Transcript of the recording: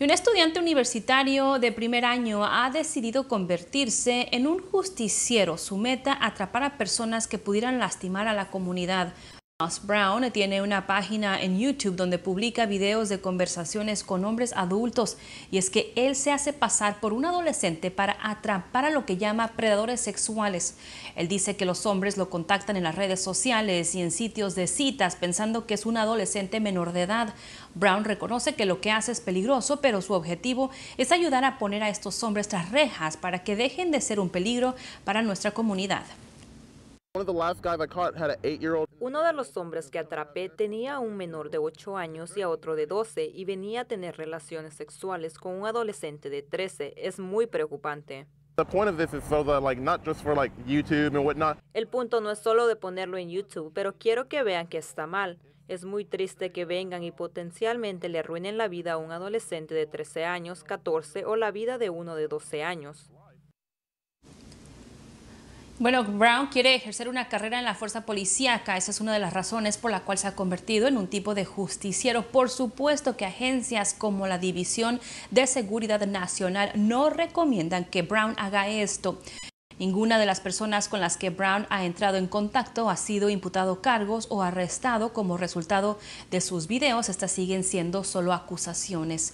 Y un estudiante universitario de primer año ha decidido convertirse en un justiciero. Su meta, atrapar a personas que pudieran lastimar a la comunidad. Ross Brown eh, tiene una página en YouTube donde publica videos de conversaciones con hombres adultos y es que él se hace pasar por un adolescente para atrapar a lo que llama predadores sexuales. Él dice que los hombres lo contactan en las redes sociales y en sitios de citas pensando que es un adolescente menor de edad. Brown reconoce que lo que hace es peligroso, pero su objetivo es ayudar a poner a estos hombres tras rejas para que dejen de ser un peligro para nuestra comunidad. Uno de los hombres que atrapé tenía a un menor de 8 años y a otro de 12 y venía a tener relaciones sexuales con un adolescente de 13. Es muy preocupante. El punto no es solo de ponerlo en YouTube, pero quiero que vean que está mal. Es muy triste que vengan y potencialmente le arruinen la vida a un adolescente de 13 años, 14 o la vida de uno de 12 años. Bueno, Brown quiere ejercer una carrera en la fuerza policíaca. Esa es una de las razones por la cual se ha convertido en un tipo de justiciero. Por supuesto que agencias como la División de Seguridad Nacional no recomiendan que Brown haga esto. Ninguna de las personas con las que Brown ha entrado en contacto ha sido imputado cargos o arrestado como resultado de sus videos. Estas siguen siendo solo acusaciones.